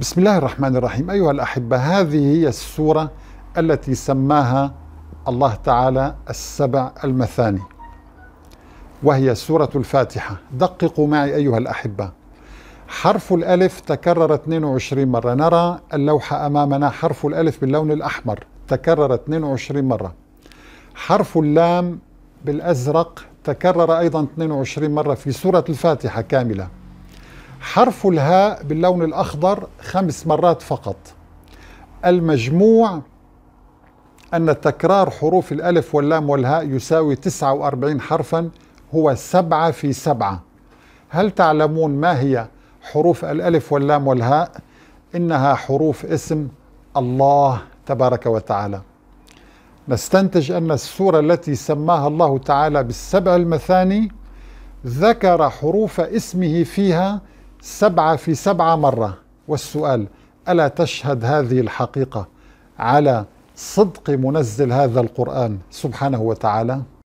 بسم الله الرحمن الرحيم أيها الأحبة هذه هي السورة التي سماها الله تعالى السبع المثاني وهي سورة الفاتحة دققوا معي أيها الأحبة حرف الألف تكرر 22 مرة نرى اللوحة أمامنا حرف الألف باللون الأحمر تكرر 22 مرة حرف اللام بالأزرق تكرر أيضا 22 مرة في سورة الفاتحة كاملة حرف الهاء باللون الأخضر خمس مرات فقط المجموع أن تكرار حروف الألف واللام والهاء يساوي 49 حرفا هو سبعة في سبعة هل تعلمون ما هي حروف الألف واللام والهاء؟ إنها حروف اسم الله تبارك وتعالى نستنتج أن السورة التي سماها الله تعالى بالسبع المثاني ذكر حروف اسمه فيها سبعة في سبعة مرة والسؤال ألا تشهد هذه الحقيقة على صدق منزل هذا القرآن سبحانه وتعالى؟